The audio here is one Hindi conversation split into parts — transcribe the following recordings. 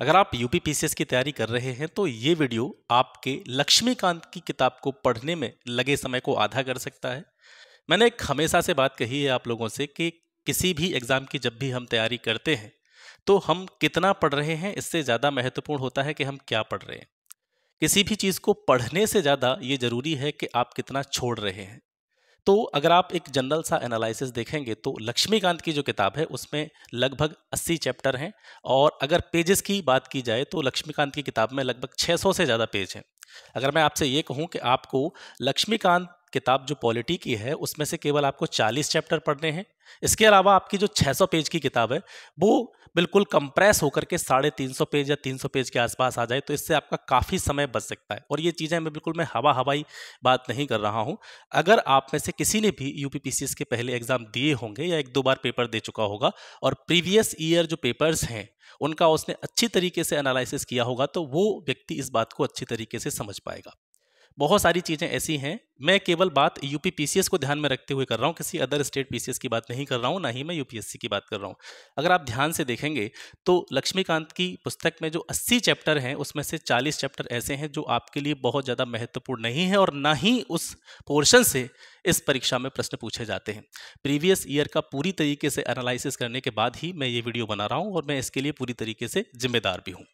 अगर आप यूपी पीसीएस की तैयारी कर रहे हैं तो ये वीडियो आपके लक्ष्मीकांत की किताब को पढ़ने में लगे समय को आधा कर सकता है मैंने एक हमेशा से बात कही है आप लोगों से कि किसी भी एग्ज़ाम की जब भी हम तैयारी करते हैं तो हम कितना पढ़ रहे हैं इससे ज़्यादा महत्वपूर्ण होता है कि हम क्या पढ़ रहे हैं किसी भी चीज़ को पढ़ने से ज़्यादा ये ज़रूरी है कि आप कितना छोड़ रहे हैं तो अगर आप एक जनरल सा एनालिसिस देखेंगे तो लक्ष्मीकांत की जो किताब है उसमें लगभग 80 चैप्टर हैं और अगर पेजेस की बात की जाए तो लक्ष्मीकांत की किताब में लगभग 600 से ज़्यादा पेज हैं अगर मैं आपसे ये कहूँ कि आपको लक्ष्मीकांत किताब जो पॉलिटी की है उसमें से केवल आपको 40 चैप्टर पढ़ने हैं इसके अलावा आपकी जो 600 पेज की किताब है वो बिल्कुल कंप्रेस होकर के साढ़े तीन सौ पेज या तीन सौ पेज के आसपास आ जाए तो इससे आपका काफ़ी समय बच सकता है और ये चीज़ें मैं बिल्कुल मैं हवा हवाई बात नहीं कर रहा हूँ अगर आप में से किसी ने भी यू के पहले एग्ज़ाम दिए होंगे या एक दो बार पेपर दे चुका होगा और प्रीवियस ईयर जो पेपर्स हैं उनका उसने अच्छी तरीके से एनालिसिस किया होगा तो वो व्यक्ति इस बात को अच्छी तरीके से समझ पाएगा बहुत सारी चीज़ें ऐसी हैं मैं केवल बात यूपी पीसीएस को ध्यान में रखते हुए कर रहा हूँ किसी अदर स्टेट पीसीएस की बात नहीं कर रहा हूँ ना ही मैं यूपीएससी की बात कर रहा हूँ अगर आप ध्यान से देखेंगे तो लक्ष्मीकांत की पुस्तक में जो 80 चैप्टर हैं उसमें से 40 चैप्टर ऐसे हैं जो आपके लिए बहुत ज़्यादा महत्वपूर्ण नहीं है और ना ही उस पोर्शन से इस परीक्षा में प्रश्न पूछे जाते हैं प्रीवियस ईयर का पूरी तरीके से एनालिसिस करने के बाद ही मैं ये वीडियो बना रहा हूँ और मैं इसके लिए पूरी तरीके से जिम्मेदार भी हूँ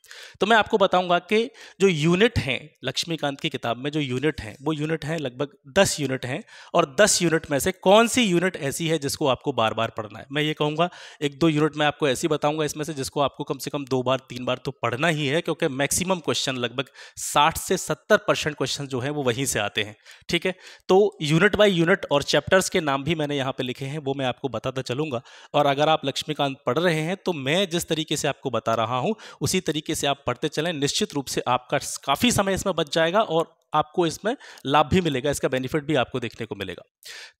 तो मैं आपको बताऊँगा कि जो यूनिट हैं लक्ष्मीकांत की किताब में जो यूनिट हैं वो यूनिट हैं लगभग दस यूनिट हैं और दस यूनिट में से कौन सी यूनिट ऐसी है जिसको आपको बार बार पढ़ना है मैं ये कहूँगा एक दो यूनिट मैं आपको ऐसी बताऊँगा इसमें से जिसको आपको कम से कम दो बार तीन बार तो पढ़ना ही है क्योंकि मैक्सिमम क्वेश्चन लगभग साठ से सत्तर परसेंट क्वेश्चन जो है वो वहीं से आते हैं ठीक है तो यूनिट बाई यूनिट और चैप्टर्स के नाम भी मैंने यहाँ पर लिखे हैं वो मैं आपको बताता चलूँगा और अगर आप लक्ष्मीकांत पढ़ रहे हैं तो मैं जिस तरीके से आपको बता रहा हूँ उसी तरीके से आप पढ़ते चलें निश्चित रूप से आपका काफ़ी समय इसमें बच जाएगा और आपको इसमें लाभ भी मिलेगा इसका बेनिफिट भी आपको देखने को मिलेगा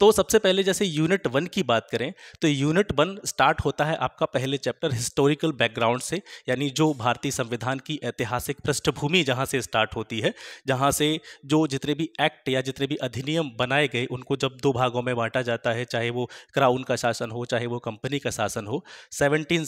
तो सबसे पहले जैसे यूनिट वन की बात करें तो यूनिट वन स्टार्ट होता है आपका पहले चैप्टर हिस्टोरिकल बैकग्राउंड से यानी जो भारतीय संविधान की ऐतिहासिक पृष्ठभूमि जहाँ से स्टार्ट होती है जहाँ से जो जितने भी एक्ट या जितने भी अधिनियम बनाए गए उनको जब दो भागों में बांटा जाता है चाहे वो क्राउन का शासन हो चाहे वो कंपनी का शासन हो सेवनटीन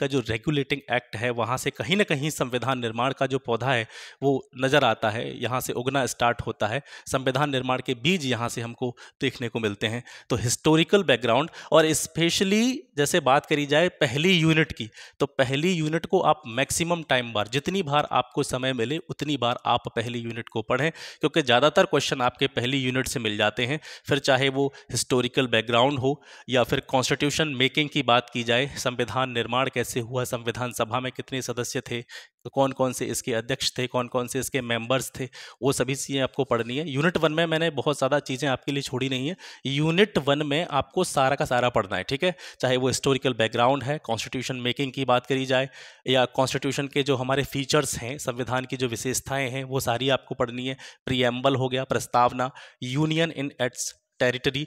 का जो रेगुलेटिंग एक्ट है वहाँ से कहीं ना कहीं संविधान निर्माण का जो पौधा है वो नज़र आता है यहाँ से उगना टूटना स्टार्ट होता है संविधान निर्माण के बीज यहाँ से हमको देखने को मिलते हैं तो हिस्टोरिकल बैकग्राउंड और स्पेशली जैसे बात करी जाए पहली यूनिट की तो पहली यूनिट को आप मैक्सिमम टाइम बार जितनी बार आपको समय मिले उतनी बार आप पहली यूनिट को पढ़ें क्योंकि ज़्यादातर क्वेश्चन आपके पहली यूनिट से मिल जाते हैं फिर चाहे वो हिस्टोरिकल बैकग्राउंड हो या फिर कॉन्स्टिट्यूशन मेकिंग की बात की जाए संविधान निर्माण कैसे हुआ संविधान सभा में कितने सदस्य थे तो कौन कौन से इसके अध्यक्ष थे कौन कौन से इसके मेंबर्स थे वो सभी चीज़ें आपको पढ़नी है यूनिट वन में मैंने बहुत ज़्यादा चीज़ें आपके लिए छोड़ी नहीं है यूनिट वन में आपको सारा का सारा पढ़ना है ठीक है चाहे वो हिस्टोरिकल बैकग्राउंड है कॉन्स्टिट्यूशन मेकिंग की बात करी जाए या कॉन्स्टिट्यूशन के जो हमारे फीचर्स हैं संविधान की जो विशेषताएँ हैं वो सारी आपको पढ़नी है प्रियम्बल हो गया प्रस्तावना यूनियन इन एट्स टेरिटरी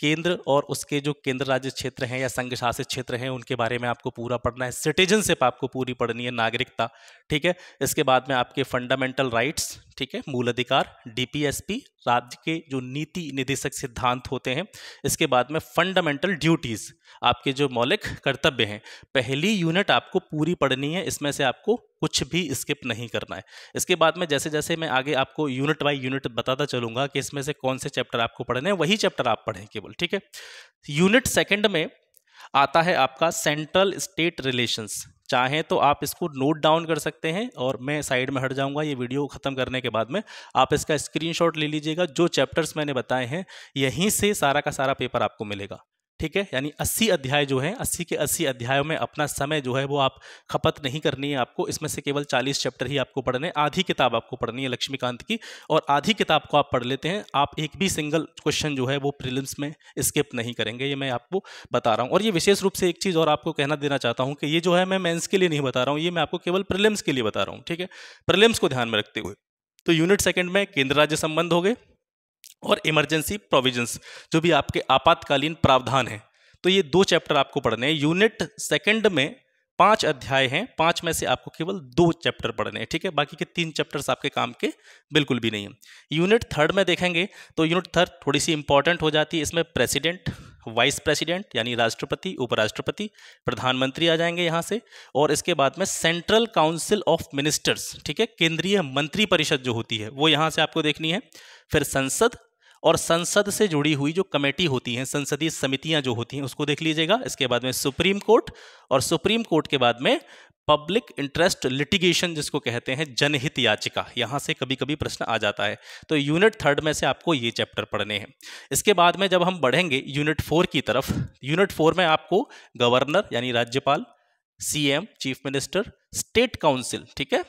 केंद्र और उसके जो केंद्र राज्य क्षेत्र हैं या संघ शासित क्षेत्र हैं उनके बारे में आपको पूरा पढ़ना है सिटीजनशिप आपको पूरी पढ़नी है नागरिकता ठीक है इसके बाद में आपके फंडामेंटल राइट्स ठीक है मूल अधिकार डीपीएसपी राज्य के जो नीति निदेशक सिद्धांत होते हैं इसके बाद में फंडामेंटल ड्यूटीज आपके जो मौलिक कर्तव्य हैं पहली यूनिट आपको पूरी पढ़नी है इसमें से आपको कुछ भी स्किप नहीं करना है इसके बाद में जैसे जैसे मैं आगे आपको यूनिट बाई यूनिट बताता चलूंगा कि इसमें से कौन से चैप्टर आपको पढ़ने हैं वही चैप्टर आप पढ़ें केवल ठीक है यूनिट सेकेंड में आता है आपका सेंट्रल स्टेट रिलेशंस चाहें तो आप इसको नोट डाउन कर सकते हैं और मैं साइड में हट जाऊंगा ये वीडियो ख़त्म करने के बाद में आप इसका स्क्रीनशॉट ले लीजिएगा जो चैप्टर्स मैंने बताए हैं यहीं से सारा का सारा पेपर आपको मिलेगा ठीक है यानी अस्सी अध्याय जो है अस्सी के अस्सी अध्यायों में अपना समय जो है वो आप खपत नहीं करनी है आपको इसमें से केवल चालीस चैप्टर ही आपको पढ़ने आधी किताब आपको पढ़नी है लक्ष्मीकांत की और आधी किताब को आप पढ़ लेते हैं आप एक भी सिंगल क्वेश्चन जो है वो प्रिलिम्स में स्किप नहीं करेंगे ये मैं आपको बता रहा हूँ और ये विशेष रूप से एक चीज़ और आपको कहना देना चाहता हूँ कि ये जो है मैं मेन्स के लिए नहीं बता रहा हूँ ये मैं आपको केवल प्रिलिम्स के लिए बता रहा हूँ ठीक है प्रिलिम्स को ध्यान में रखते हुए तो यूनिट सेकंड में केंद्र राज्य संबंध हो गए और इमरजेंसी प्रोविजंस जो भी आपके आपातकालीन प्रावधान हैं तो ये दो चैप्टर आपको पढ़ने हैं यूनिट सेकंड में पांच अध्याय हैं पांच में से आपको केवल दो चैप्टर पढ़ने हैं ठीक है बाकी के तीन चैप्टर्स आपके काम के बिल्कुल भी नहीं हैं यूनिट थर्ड में देखेंगे तो यूनिट थर्ड थोड़ी सी इंपॉर्टेंट हो जाती है इसमें प्रेसिडेंट वाइस प्रेसिडेंट यानी राष्ट्रपति उपराष्ट्रपति प्रधानमंत्री आ जाएंगे यहाँ से और इसके बाद में सेंट्रल काउंसिल ऑफ मिनिस्टर्स ठीक है केंद्रीय मंत्रिपरिषद जो होती है वो यहाँ से आपको देखनी है फिर संसद और संसद से जुड़ी हुई जो कमेटी होती हैं संसदीय समितियां जो होती हैं उसको देख लीजिएगा इसके बाद में सुप्रीम कोर्ट और सुप्रीम कोर्ट के बाद में पब्लिक इंटरेस्ट लिटिगेशन जिसको कहते हैं जनहित याचिका यहाँ से कभी कभी प्रश्न आ जाता है तो यूनिट थर्ड में से आपको ये चैप्टर पढ़ने हैं इसके बाद में जब हम बढ़ेंगे यूनिट फोर की तरफ यूनिट फोर में आपको गवर्नर यानी राज्यपाल CM chief minister state council ठीक है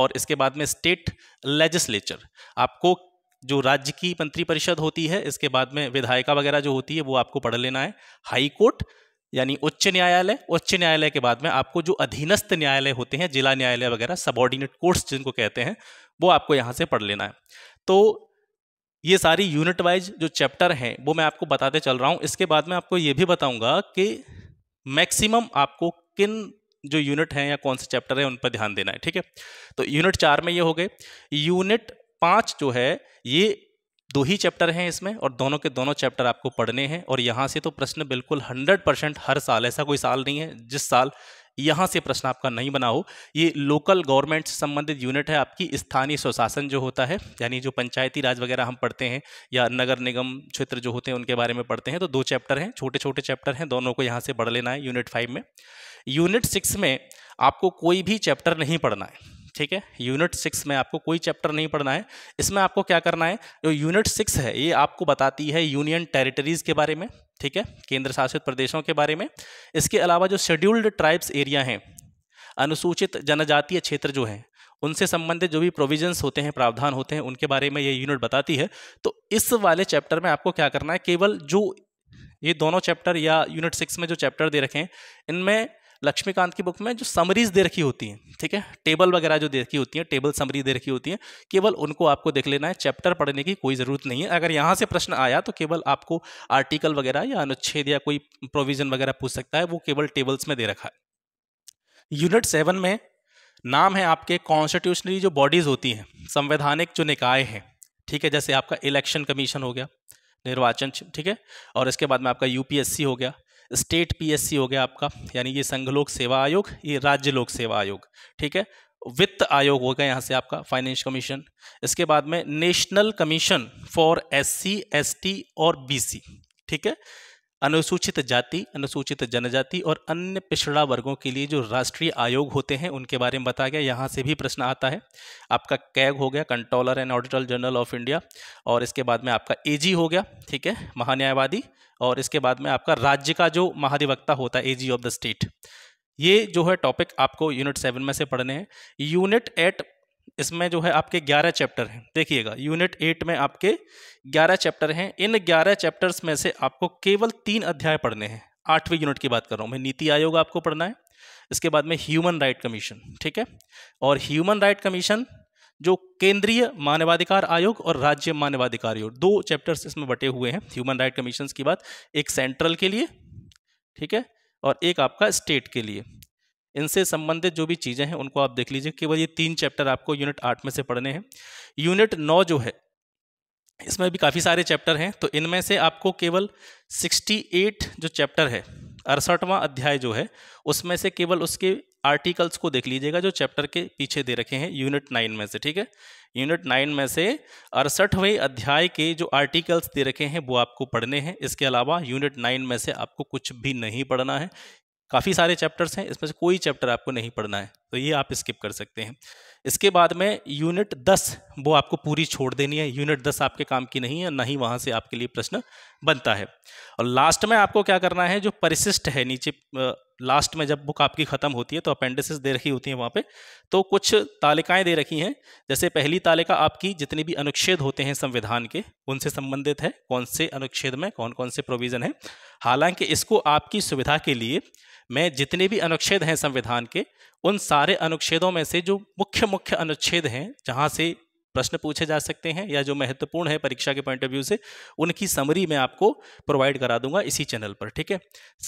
और इसके बाद में स्टेट लेजिस्लेचर आपको जो राज्य की मंत्रिपरिषद होती है इसके बाद में विधायिका वगैरह जो होती है वो आपको पढ़ लेना है हाई कोर्ट यानी उच्च न्यायालय उच्च न्यायालय के बाद में आपको जो अधीनस्थ न्यायालय होते हैं जिला न्यायालय वगैरह सबॉर्डिनेट कोर्ट्स जिनको कहते हैं वो आपको यहाँ से पढ़ लेना है तो ये सारी यूनिट वाइज जो चैप्टर हैं वो मैं आपको बताते चल रहा हूँ इसके बाद में आपको ये भी बताऊँगा कि मैक्सिमम आपको किन जो यूनिट हैं या कौन से चैप्टर हैं उन पर ध्यान देना है ठीक है तो यूनिट चार में ये हो गए यूनिट पाँच जो है ये दो ही चैप्टर हैं इसमें और दोनों के दोनों चैप्टर आपको पढ़ने हैं और यहाँ से तो प्रश्न बिल्कुल हंड्रेड परसेंट हर साल ऐसा कोई साल नहीं है जिस साल यहाँ से प्रश्न आपका नहीं बना हो ये लोकल गवर्नमेंट से संबंधित यूनिट है आपकी स्थानीय स्वशासन जो होता है यानी जो पंचायती राज वगैरह हम पढ़ते हैं या नगर निगम क्षेत्र जो होते हैं उनके बारे में पढ़ते हैं तो दो चैप्टर हैं छोटे छोटे चैप्टर हैं दोनों को यहाँ से पढ़ लेना है यूनिट फाइव में यूनिट सिक्स में आपको कोई भी चैप्टर नहीं पढ़ना है ठीक है यूनिट सिक्स में आपको कोई चैप्टर नहीं पढ़ना है इसमें आपको क्या करना है जो यूनिट सिक्स है ये आपको बताती है यूनियन टेरिटरीज़ के बारे में ठीक है केंद्र शासित प्रदेशों के बारे में इसके अलावा जो शेड्यूल्ड ट्राइब्स एरिया हैं अनुसूचित जनजातीय क्षेत्र जो हैं उनसे संबंधित जो भी प्रोविजंस होते हैं प्रावधान होते हैं उनके बारे में ये यूनिट बताती है तो इस वाले चैप्टर में आपको क्या करना है केवल जो ये दोनों चैप्टर या यूनिट सिक्स में जो चैप्टर दे रखे हैं इनमें लक्ष्मीकांत की बुक में जो समरीज दे रखी होती हैं ठीक है टेबल वगैरह जो दे रखी होती हैं टेबल समरी दे रखी होती हैं केवल उनको आपको देख लेना है चैप्टर पढ़ने की कोई ज़रूरत नहीं है अगर यहाँ से प्रश्न आया तो केवल आपको आर्टिकल वगैरह या अनुच्छेद या कोई प्रोविज़न वगैरह पूछ सकता है वो केवल टेबल्स में दे रखा है यूनिट सेवन में नाम है आपके कॉन्स्टिट्यूशनरी जो बॉडीज़ होती हैं संवैधानिक जो निकाय हैं ठीक है जैसे आपका इलेक्शन कमीशन हो गया निर्वाचन ठीक है और इसके बाद में आपका यूपीएससी हो गया स्टेट पीएससी हो गया आपका यानी ये संघ लोक सेवा आयोग ये राज्य लोक सेवा आयोग ठीक है वित्त आयोग हो गया यहाँ से आपका फाइनेंस कमीशन इसके बाद में national commission for SC ST और बीसी ठीक है अनुसूचित जाति अनुसूचित जनजाति और अन्य पिछड़ा वर्गों के लिए जो राष्ट्रीय आयोग होते हैं उनके बारे में बताया गया यहाँ से भी प्रश्न आता है आपका कैग हो गया controller and auditor general of India और इसके बाद में आपका एजी हो गया ठीक है महान्यायवादी और इसके बाद में आपका राज्य का जो महाधिवक्ता होता है ए ऑफ द स्टेट ये जो है टॉपिक आपको यूनिट सेवन में से पढ़ने हैं यूनिट एट इसमें जो है आपके 11 चैप्टर हैं देखिएगा यूनिट एट में आपके 11 चैप्टर हैं इन 11 चैप्टर्स में से आपको केवल तीन अध्याय पढ़ने हैं आठवीं यूनिट की बात कर रहा हूँ मैं नीति आयोग आपको पढ़ना है इसके बाद में ह्यूमन राइट कमीशन ठीक है और ह्यूमन राइट कमीशन जो केंद्रीय मानवाधिकार आयोग और राज्य मानवाधिकार आयोग दो चैप्टर्स इसमें बटे हुए हैं ह्यूमन राइट कमीशन की बात एक सेंट्रल के लिए ठीक है और एक आपका स्टेट के लिए इनसे संबंधित जो भी चीज़ें हैं उनको आप देख लीजिए केवल ये तीन चैप्टर आपको यूनिट आठ में से पढ़ने हैं यूनिट नौ जो है इसमें भी काफ़ी सारे चैप्टर हैं तो इनमें से आपको केवल 68 जो चैप्टर है अड़सठवां अध्याय जो है उसमें से केवल उसके आर्टिकल्स को देख लीजिएगा जो चैप्टर के पीछे दे रखे हैं यूनिट नाइन में से ठीक है यूनिट नाइन में से अड़सठवें अध्याय के जो आर्टिकल्स दे रखे हैं वो आपको पढ़ने हैं इसके अलावा यूनिट नाइन में से आपको कुछ भी नहीं पढ़ना है काफ़ी सारे चैप्टर्स हैं इसमें से कोई चैप्टर आपको नहीं पढ़ना है तो ये आप स्किप कर सकते हैं इसके बाद में यूनिट दस वो आपको पूरी छोड़ देनी है यूनिट दस आपके काम की नहीं है ना ही वहाँ से आपके लिए प्रश्न बनता है और लास्ट में आपको क्या करना है जो परिशिष्ट है नीचे लास्ट में जब बुक आपकी ख़त्म होती है तो अपेंडिसेस दे रखी होती हैं वहाँ पे तो कुछ तालिकाएं दे रखी हैं जैसे पहली तालिका आपकी जितने भी अनुच्छेद होते हैं संविधान के उनसे संबंधित है कौन से अनुच्छेद में कौन कौन से प्रोविज़न है हालांकि इसको आपकी सुविधा के लिए मैं जितने भी अनुच्छेद हैं संविधान के उन सारे अनुच्छेदों में से जो मुख्य मुख्य अनुच्छेद हैं जहाँ से प्रश्न पूछे जा सकते हैं या जो महत्वपूर्ण है परीक्षा के पॉइंट ऑफ व्यू से उनकी समरी मैं आपको प्रोवाइड करा दूंगा इसी चैनल पर ठीक है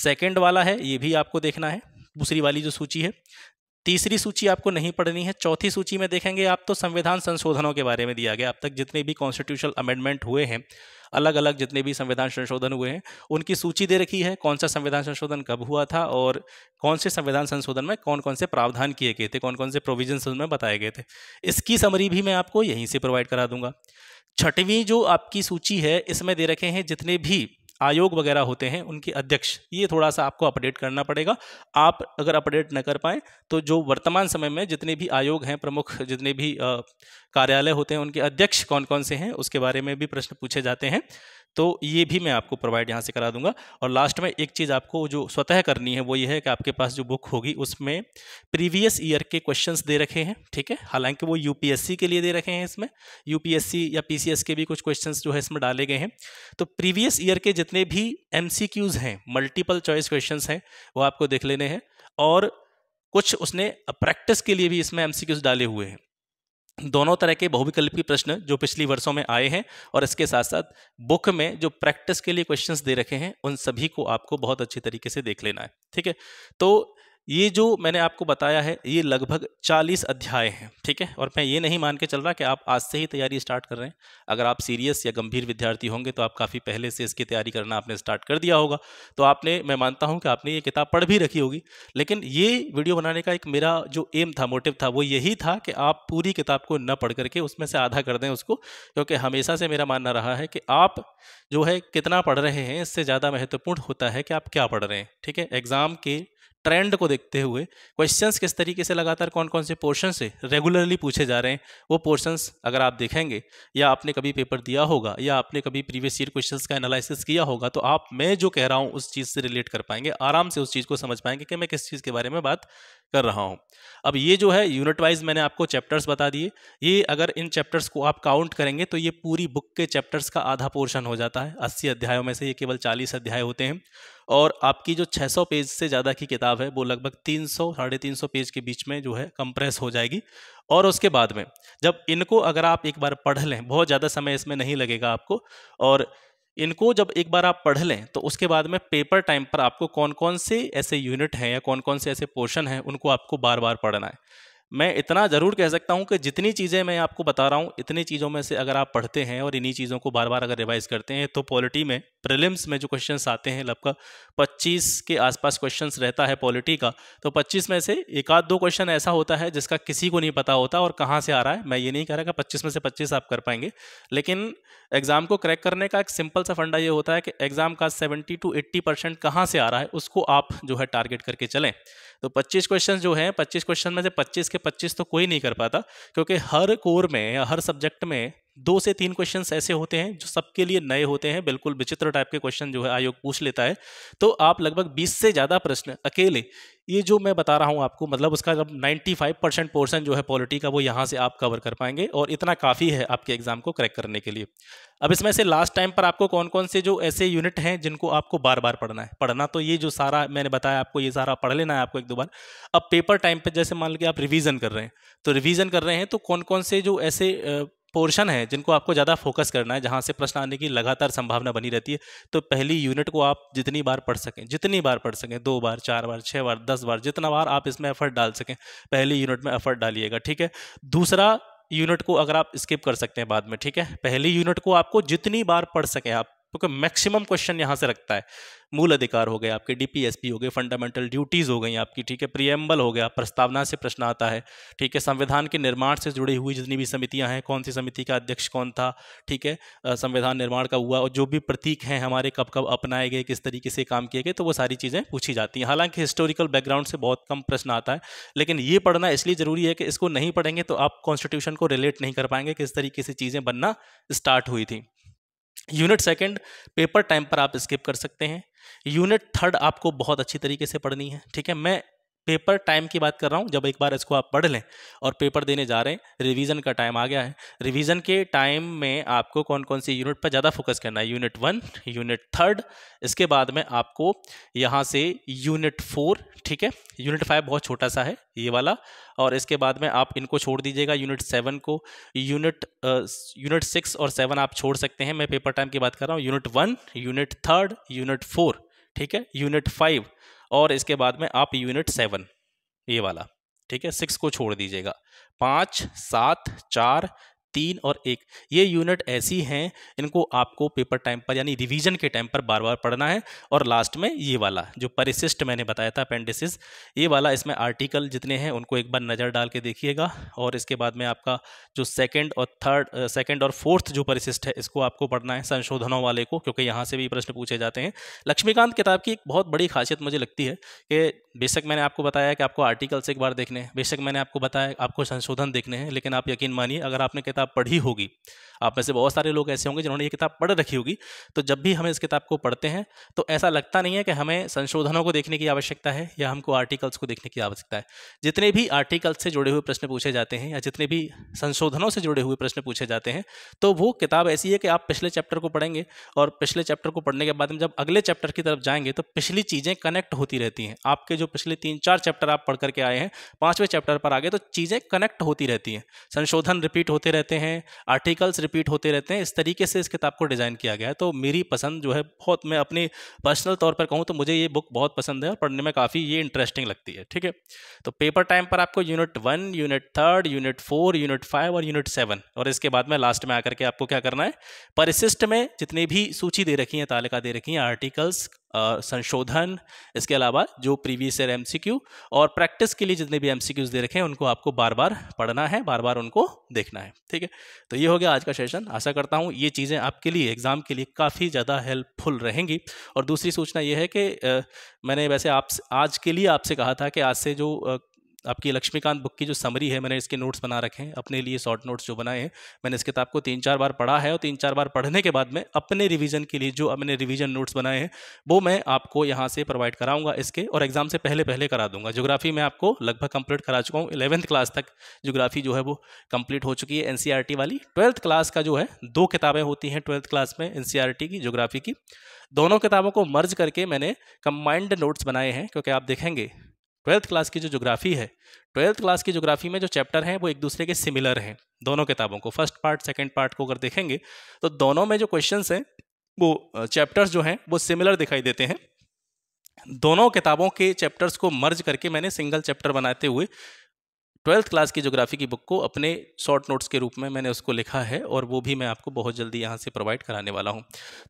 सेकेंड वाला है ये भी आपको देखना है दूसरी वाली जो सूची है तीसरी सूची आपको नहीं पढ़नी है चौथी सूची में देखेंगे आप तो संविधान संशोधनों के बारे में दिया गया अब तक जितने भी कॉन्स्टिट्यूशनल अमेंडमेंट हुए हैं अलग अलग जितने भी संविधान संशोधन हुए हैं उनकी सूची दे रखी है कौन सा संविधान संशोधन कब हुआ था और कौन से संविधान संशोधन में कौन कौन से प्रावधान किए गए थे कौन कौन से प्रोविजन उनमें बताए गए थे इसकी समरी भी मैं आपको यहीं से प्रोवाइड करा दूंगा छठवीं जो आपकी सूची है इसमें दे रखे हैं जितने भी आयोग वगैरह होते हैं उनके अध्यक्ष ये थोड़ा सा आपको अपडेट करना पड़ेगा आप अगर अपडेट न कर पाए तो जो वर्तमान समय में जितने भी आयोग हैं प्रमुख जितने भी कार्यालय होते हैं उनके अध्यक्ष कौन कौन से हैं उसके बारे में भी प्रश्न पूछे जाते हैं तो ये भी मैं आपको प्रोवाइड यहाँ से करा दूंगा और लास्ट में एक चीज़ आपको जो स्वतः करनी है वो ये है कि आपके पास जो बुक होगी उसमें प्रीवियस ईयर के क्वेश्चंस दे रखे हैं ठीक है हालांकि वो यूपीएससी के लिए दे रखे हैं इसमें यूपीएससी या पीसीएस के भी कुछ क्वेश्चंस जो है इसमें डाले गए हैं तो प्रीवियस ईयर के जितने भी एम हैं मल्टीपल चॉइस क्वेश्चन हैं वो आपको देख लेने हैं और कुछ उसने प्रैक्टिस के लिए भी इसमें एम डाले हुए हैं दोनों तरह के बहुविकल्पी प्रश्न जो पिछली वर्षों में आए हैं और इसके साथ साथ बुक में जो प्रैक्टिस के लिए क्वेश्चंस दे रखे हैं उन सभी को आपको बहुत अच्छे तरीके से देख लेना है ठीक है तो ये जो मैंने आपको बताया है ये लगभग 40 अध्याय हैं ठीक है और मैं ये नहीं मान के चल रहा कि आप आज से ही तैयारी स्टार्ट कर रहे हैं अगर आप सीरियस या गंभीर विद्यार्थी होंगे तो आप काफ़ी पहले से इसकी तैयारी करना आपने स्टार्ट कर दिया होगा तो आपने मैं मानता हूँ कि आपने ये किताब पढ़ भी रखी होगी लेकिन ये वीडियो बनाने का एक मेरा जो एम था मोटिव था वो यही था कि आप पूरी किताब को न पढ़ करके उसमें से आधा कर दें उसको क्योंकि हमेशा से मेरा मानना रहा है कि आप जो है कितना पढ़ रहे हैं इससे ज़्यादा महत्वपूर्ण होता है कि आप क्या पढ़ रहे हैं ठीक है एग्ज़ाम के ट्रेंड को देखते हुए क्वेश्चंस किस तरीके से लगातार कौन कौन से पोर्शन से रेगुलरली पूछे जा रहे हैं वो पोर्शंस अगर आप देखेंगे या आपने कभी पेपर दिया होगा या आपने कभी प्रीवियस ईयर क्वेश्चंस का एनालिसिस किया होगा तो आप मैं जो कह रहा हूँ उस चीज़ से रिलेट कर पाएंगे आराम से उस चीज़ को समझ पाएंगे कि मैं किस चीज़ के बारे में बात कर रहा हूँ अब ये जो है यूनिट वाइज मैंने आपको चैप्टर्स बता दिए ये अगर इन चैप्टर्स को आप काउंट करेंगे तो ये पूरी बुक के चैप्टर्स का आधा पोर्शन हो जाता है अस्सी अध्यायों में से ये केवल चालीस अध्याय होते हैं और आपकी जो 600 पेज से ज़्यादा की किताब है वो लगभग 300 सौ साढ़े तीन पेज के बीच में जो है कंप्रेस हो जाएगी और उसके बाद में जब इनको अगर आप एक बार पढ़ लें बहुत ज़्यादा समय इसमें नहीं लगेगा आपको और इनको जब एक बार आप पढ़ लें तो उसके बाद में पेपर टाइम पर आपको कौन कौन से ऐसे यूनिट हैं या कौन कौन से ऐसे पोर्शन हैं उनको आपको बार बार पढ़ना है मैं इतना ज़रूर कह सकता हूँ कि जितनी चीज़ें मैं आपको बता रहा हूँ इतनी चीज़ों में से अगर आप पढ़ते हैं और इन्हीं चीज़ों को बार बार अगर रिवाइज करते हैं तो पॉलिटी में प्रिलिम्स में जो क्वेश्चन आते हैं लगभग मतलब पच्चीस के आसपास क्वेश्चन रहता है पॉलिटी का तो पच्चीस में से एक आध दो क्वेश्चन ऐसा होता है जिसका किसी को नहीं पता होता और कहाँ से आ रहा है मैं ये नहीं कह रहा कि पच्चीस में से पच्चीस आप कर पाएंगे लेकिन एग्ज़ाम को क्रैक करने का एक सिंपल सा फंडा ये होता है कि एग्ज़ाम का सेवेंटी टू एट्टी परसेंट कहाँ से आ रहा है उसको आप जो है टारगेट करके चलें तो पच्चीस क्वेश्चन जो हैं पच्चीस क्वेश्चन में से पच्चीस के पच्चीस 25 तो कोई नहीं कर पाता क्योंकि हर कोर में हर सब्जेक्ट में दो से तीन क्वेश्चन ऐसे होते हैं जो सबके लिए नए होते हैं बिल्कुल विचित्र टाइप के क्वेश्चन जो है आयोग पूछ लेता है तो आप लगभग 20 से ज़्यादा प्रश्न अकेले ये जो मैं बता रहा हूँ आपको मतलब उसका जब 95 परसेंट पोर्सन जो है पॉलिटी का वो यहाँ से आप कवर कर पाएंगे और इतना काफ़ी है आपके एग्जाम को क्रैक करने के लिए अब इसमें से लास्ट टाइम पर आपको कौन कौन से जो ऐसे यूनिट हैं जिनको आपको बार बार पढ़ना है पढ़ना तो ये जो सारा मैंने बताया आपको ये सारा पढ़ लेना है आपको एक दो बार अब पेपर टाइम पर जैसे मान लीजिए आप रिविज़न कर रहे हैं तो रिविज़न कर रहे हैं तो कौन कौन से जो ऐसे पोर्शन है जिनको आपको ज़्यादा फोकस करना है जहाँ से प्रश्न आने की लगातार संभावना बनी रहती है तो पहली यूनिट को आप जितनी बार पढ़ सकें जितनी बार पढ़ सकें दो बार चार बार छः बार दस बार जितना बार आप इसमें एफर्ट डाल सकें पहली यूनिट में एफर्ट डालिएगा ठीक है दूसरा यूनिट को अगर आप स्किप कर सकते हैं बाद में ठीक है पहली यूनिट को आपको जितनी बार पढ़ सकें आप क्योंकि मैक्सिमम क्वेश्चन यहाँ से रखता है मूल अधिकार हो गए आपके डीपीएसपी हो गए फंडामेंटल ड्यूटीज़ हो गई आपकी ठीक है प्रियम्बल हो गया प्रस्तावना से प्रश्न आता है ठीक है संविधान के निर्माण से जुड़ी हुई जितनी भी समितियां हैं कौन सी समिति का अध्यक्ष कौन था ठीक है संविधान निर्माण का हुआ और जो भी प्रतीक हैं हमारे कब कब अपनाए गए किस तरीके से काम किए गए तो वो सारी चीज़ें पूछी जाती हैं हालांकि हिस्टोरिकल बैकग्राउंड से बहुत कम प्रश्न आता है लेकिन ये पढ़ना इसलिए ज़रूरी है कि इसको नहीं पढ़ेंगे तो आप कॉन्स्टिट्यूशन को रिलेट नहीं कर पाएंगे किस तरीके से चीज़ें बनना स्टार्ट हुई थी यूनिट सेकंड पेपर टाइम पर आप स्किप कर सकते हैं यूनिट थर्ड आपको बहुत अच्छी तरीके से पढ़नी है ठीक है मैं पेपर टाइम की बात कर रहा हूँ जब एक बार इसको आप पढ़ लें और पेपर देने जा रहे हैं रिवीजन का टाइम आ गया है रिवीजन के टाइम में आपको कौन कौन सी यूनिट पर ज़्यादा फोकस करना है यूनिट वन यूनिट थर्ड इसके बाद में आपको यहाँ से यूनिट फोर ठीक है यूनिट फाइव बहुत छोटा सा है ये वाला और इसके बाद में आप इनको छोड़ दीजिएगा यूनिट सेवन को यूनिट यूनिट सिक्स और सेवन आप छोड़ सकते हैं मैं पेपर टाइम की बात कर रहा हूँ unit one unit third unit four ठीक है यूनिट फाइव और इसके बाद में आप यूनिट सेवन ये वाला ठीक है सिक्स को छोड़ दीजिएगा पाँच सात चार तीन और एक ये यूनिट ऐसी हैं इनको आपको पेपर टाइम पर यानी रिवीजन के टाइम पर बार बार पढ़ना है और लास्ट में ये वाला जो परिशिष्ट मैंने बताया था अपेंडिसिस ये वाला इसमें आर्टिकल जितने हैं उनको एक बार नज़र डाल के देखिएगा और इसके बाद में आपका जो सेकेंड और थर्ड सेकेंड और फोर्थ जो परिशिष्ट है इसको आपको पढ़ना है संशोधनों वाले को क्योंकि यहाँ से भी प्रश्न पूछे जाते हैं लक्ष्मीकांत किताब की एक बहुत बड़ी खासियत मुझे लगती है कि बेशक मैंने आपको बताया कि आपको आर्टिकल्स एक बार देखने हैं बेशक मैंने आपको बताया आपको संशोधन देखने हैं लेकिन आप यकीन मानिए अगर आपने किताब किताब पढ़ी होगी आप में से बहुत सारे लोग ऐसे होंगे जिन्होंने ये किताब पढ़ रखी होगी तो जब भी हम इस किताब को पढ़ते हैं तो ऐसा लगता नहीं है कि हमें संशोधनों को देखने की आवश्यकता है या हमको आर्टिकल्स को देखने की आवश्यकता है जितने भी आर्टिकल्स से जुड़े हुए प्रश्न पूछे जाते हैं या जितने भी संशोधनों से जुड़े हुए प्रश्न पूछे जाते हैं तो वो किताब ऐसी है कि आप पिछले चैप्टर को पढ़ेंगे और पिछले चैप्टर को पढ़ने के बाद में जब अगले चैप्टर की तरफ जाएंगे तो पिछली चीज़ें कनेक्ट होती रहती हैं आपके जो पिछले तीन चार चैप्टर आप पढ़ करके आए हैं पाँचवें चैप्टर पर आगे तो चीज़ें कनेक्ट होती रहती हैं संशोधन रिपीट होते रहते हैं रहते हैं आर्टिकल्स रिपीट होते रहते हैं इस तरीके से इस किताब को डिज़ाइन किया गया है तो मेरी पसंद जो है बहुत मैं अपनी पर्सनल तौर पर कहूँ तो मुझे ये बुक बहुत पसंद है और पढ़ने में काफ़ी ये इंटरेस्टिंग लगती है ठीक है तो पेपर टाइम पर आपको unit one unit third unit four unit five और यूनिट सेवन और इसके बाद में लास्ट में आकर के आपको क्या करना है परिशिष्ट में जितनी भी सूची दे रखी है तालिका दे रखी है आर्टिकल्स संशोधन इसके अलावा जो प्रीवियस ईयर एम और प्रैक्टिस के लिए जितने भी एम दे रखे हैं उनको आपको बार बार पढ़ना है बार बार उनको देखना है ठीक है तो ये हो गया आज का सेशन आशा करता हूँ ये चीज़ें आपके लिए एग्ज़ाम के लिए काफ़ी ज़्यादा हेल्पफुल रहेंगी और दूसरी सूचना ये है कि मैंने वैसे आप आज के लिए आपसे कहा था कि आज से जो आपकी लक्ष्मीकांत बुक की जो समरी है मैंने इसके नोट्स बना रखे हैं अपने लिए शॉर्ट नोट्स जो बनाए हैं मैंने इस किताब को तीन चार बार पढ़ा है और तीन चार बार पढ़ने के बाद में अपने रिविजन के लिए जो अपने रिविजन नोट्स बनाए हैं वो मैं आपको यहाँ से प्रोवाइड कराऊंगा इसके और एग्जाम से पहले पहले करा दूंगा जोग्राफी मैं आपको लगभग कंप्लीट करा चुका हूँ इलेवंथ क्लास तक जोग्राफी जो है वो कंप्लीट हो चुकी है एन e वाली ट्वेल्थ क्लास का जो है दो किताबें होती हैं ट्वेल्थ क्लास में एन e की जोग्राफी की दोनों किताबों को मर्ज करके मैंने कंबाइंड नोट्स बनाए हैं क्योंकि आप देखेंगे ट्वेल्थ क्लास की जो जोग्राफ़ी है ट्वेल्थ क्लास की जोग्राफ़ी में जो चैप्टर हैं वो एक दूसरे के सिमिलर हैं दोनों किताबों को फर्स्ट पार्ट सेकेंड पार्ट को अगर देखेंगे तो दोनों में जो क्वेश्चन हैं वो चैप्टर्स जो हैं वो सिमिलर दिखाई देते हैं दोनों किताबों के चैप्टर्स को मर्ज करके मैंने सिंगल चैप्टर बनाते हुए ट्वेल्थ क्लास की जोग्राफ़ी की बुक को अपने शॉर्ट नोट्स के रूप में मैंने उसको लिखा है और वो भी मैं आपको बहुत जल्दी यहाँ से प्रोवाइड कराने वाला हूँ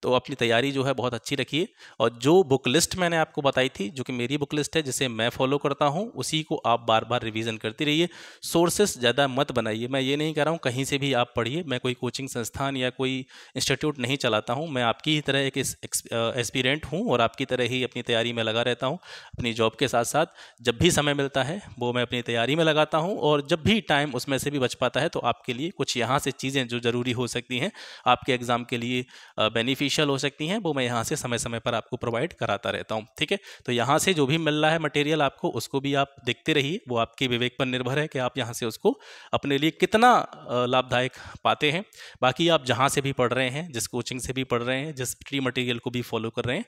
तो अपनी तैयारी जो है बहुत अच्छी रखिए और जो बुक लिस्ट मैंने आपको बताई थी जो कि मेरी बुक लिस्ट है जिसे मैं फॉलो करता हूँ उसी को आप बार बार रिविज़न करती रहिए सोर्सेस ज़्यादा मत बनाइए मैं ये नहीं कह रहा हूँ कहीं से भी आप पढ़िए मैं कोई कोचिंग संस्थान या कोई इंस्टीट्यूट नहीं चलाता हूँ मैं आपकी ही तरह एक एक्सपीरियंट हूँ और आपकी तरह ही अपनी तैयारी में लगा रहता हूँ अपनी जॉब के साथ साथ जब भी समय मिलता है वो मैं अपनी तैयारी में लगाता हूँ हूँ और जब भी टाइम उसमें से भी बच पाता है तो आपके लिए कुछ यहाँ से चीज़ें जो ज़रूरी हो सकती हैं आपके एग्ज़ाम के लिए बेनिफिशियल हो सकती हैं वो मैं यहाँ से समय समय पर आपको प्रोवाइड कराता रहता हूँ ठीक है तो यहाँ से जो भी मिल रहा है मटेरियल आपको उसको भी आप देखते रहिए वो आपके विवेक पर निर्भर है कि आप यहाँ से उसको अपने लिए कितना लाभदायक पाते हैं बाकी आप जहाँ से भी पढ़ रहे हैं जिस कोचिंग से भी पढ़ रहे हैं जिस ट्री मटेरियल को भी फॉलो कर रहे हैं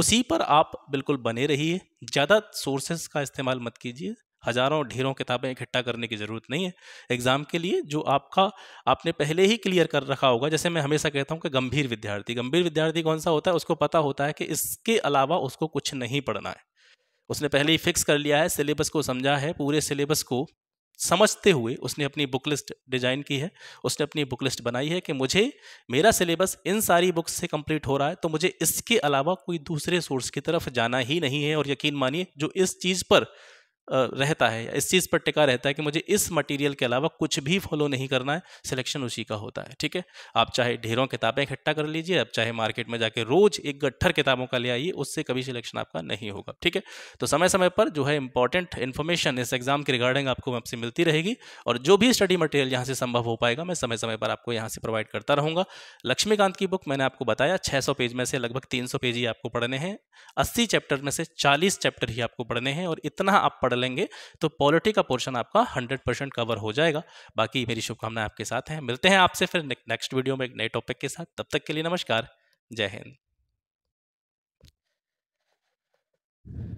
उसी पर आप बिल्कुल बने रहिए ज़्यादा सोर्सेज का इस्तेमाल मत कीजिए हजारों ढेरों किताबें इकट्ठा करने की ज़रूरत नहीं है एग्ज़ाम के लिए जो आपका आपने पहले ही क्लियर कर रखा होगा जैसे मैं हमेशा कहता हूँ कि गंभीर विद्यार्थी गंभीर विद्यार्थी कौन सा होता है उसको पता होता है कि इसके अलावा उसको कुछ नहीं पढ़ना है उसने पहले ही फिक्स कर लिया है सिलेबस को समझा है पूरे सिलेबस को समझते हुए उसने अपनी बुक लिस्ट डिजाइन की है उसने अपनी बुक लिस्ट बनाई है कि मुझे मेरा सिलेबस इन सारी बुक्स से कंप्लीट हो रहा है तो मुझे इसके अलावा कोई दूसरे सोर्स की तरफ जाना ही नहीं है और यकीन मानिए जो इस चीज़ पर रहता है इस चीज़ पर टिका रहता है कि मुझे इस मटेरियल के अलावा कुछ भी फॉलो नहीं करना है सिलेक्शन उसी का होता है ठीक है आप चाहे ढेरों किताबें इकट्ठा कर लीजिए आप चाहे मार्केट में जाके रोज एक गट्ठर किताबों का ले आइए उससे कभी सिलेक्शन आपका नहीं होगा ठीक है तो समय समय पर जो है इंपॉर्टेंट इन्फॉर्मेशन इस एग्जाम के रिगार्डिंग आपको आपसे मिलती रहेगी और जो भी स्टडी मटेरियल यहाँ से संभव हो पाएगा मैं समय समय पर आपको यहाँ से प्रोवाइड करता रहूँगा लक्ष्मीकांत की बुक मैंने आपको बताया छः पेज में से लगभग तीन पेज ही आपको पढ़ने हैं अस्सी चैप्टर में से चालीस चैप्टर ही आपको पढ़ने हैं और इतना आप पढ़ लेंगे तो पॉलिटी का पोर्शन आपका हंड्रेड परसेंट कवर हो जाएगा बाकी मेरी शुभकामनाएं आपके साथ हैं मिलते हैं आपसे फिर नेक्स्ट वीडियो में एक नए टॉपिक के साथ तब तक के लिए नमस्कार जय हिंद